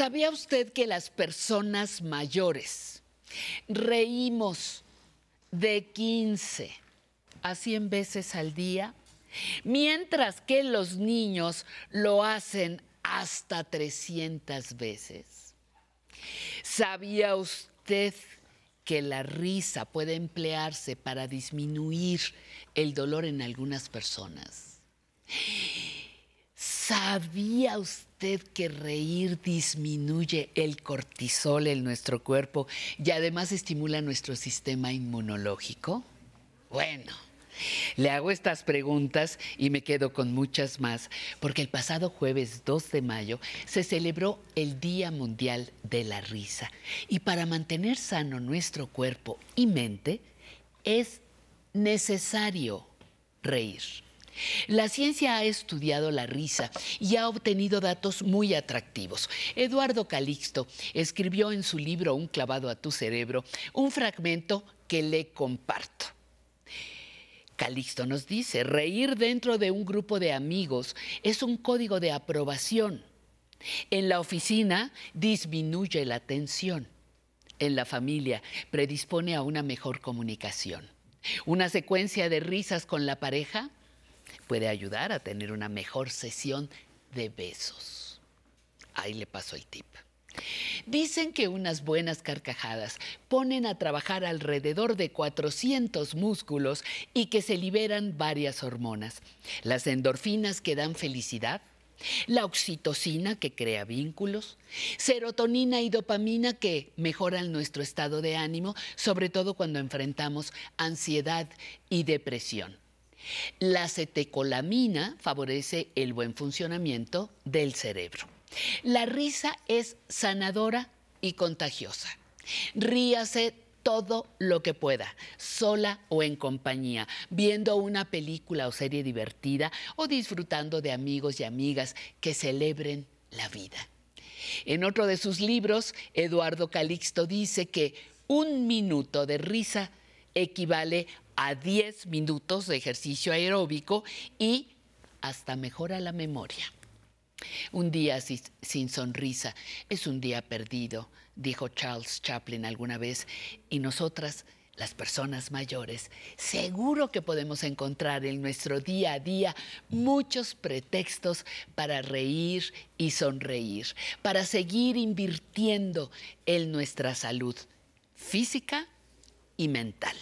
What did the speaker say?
¿Sabía usted que las personas mayores reímos de 15 a 100 veces al día? Mientras que los niños lo hacen hasta 300 veces. ¿Sabía usted que la risa puede emplearse para disminuir el dolor en algunas personas? ¿Sabía usted que reír disminuye el cortisol en nuestro cuerpo y además estimula nuestro sistema inmunológico? Bueno. Le hago estas preguntas y me quedo con muchas más, porque el pasado jueves 2 de mayo se celebró el Día Mundial de la Risa. Y para mantener sano nuestro cuerpo y mente, es necesario reír. La ciencia ha estudiado la risa y ha obtenido datos muy atractivos. Eduardo Calixto escribió en su libro Un clavado a tu cerebro un fragmento que le comparto. Calixto nos dice, reír dentro de un grupo de amigos es un código de aprobación. En la oficina disminuye la tensión. En la familia predispone a una mejor comunicación. Una secuencia de risas con la pareja puede ayudar a tener una mejor sesión de besos. Ahí le paso el tip. Dicen que unas buenas carcajadas ponen a trabajar alrededor de 400 músculos y que se liberan varias hormonas. Las endorfinas que dan felicidad, la oxitocina que crea vínculos, serotonina y dopamina que mejoran nuestro estado de ánimo, sobre todo cuando enfrentamos ansiedad y depresión. La cetecolamina favorece el buen funcionamiento del cerebro. La risa es sanadora y contagiosa. Ríase todo lo que pueda, sola o en compañía, viendo una película o serie divertida o disfrutando de amigos y amigas que celebren la vida. En otro de sus libros, Eduardo Calixto dice que un minuto de risa equivale a 10 minutos de ejercicio aeróbico y hasta mejora la memoria. Un día sin sonrisa es un día perdido, dijo Charles Chaplin alguna vez, y nosotras, las personas mayores, seguro que podemos encontrar en nuestro día a día muchos pretextos para reír y sonreír, para seguir invirtiendo en nuestra salud física y mental.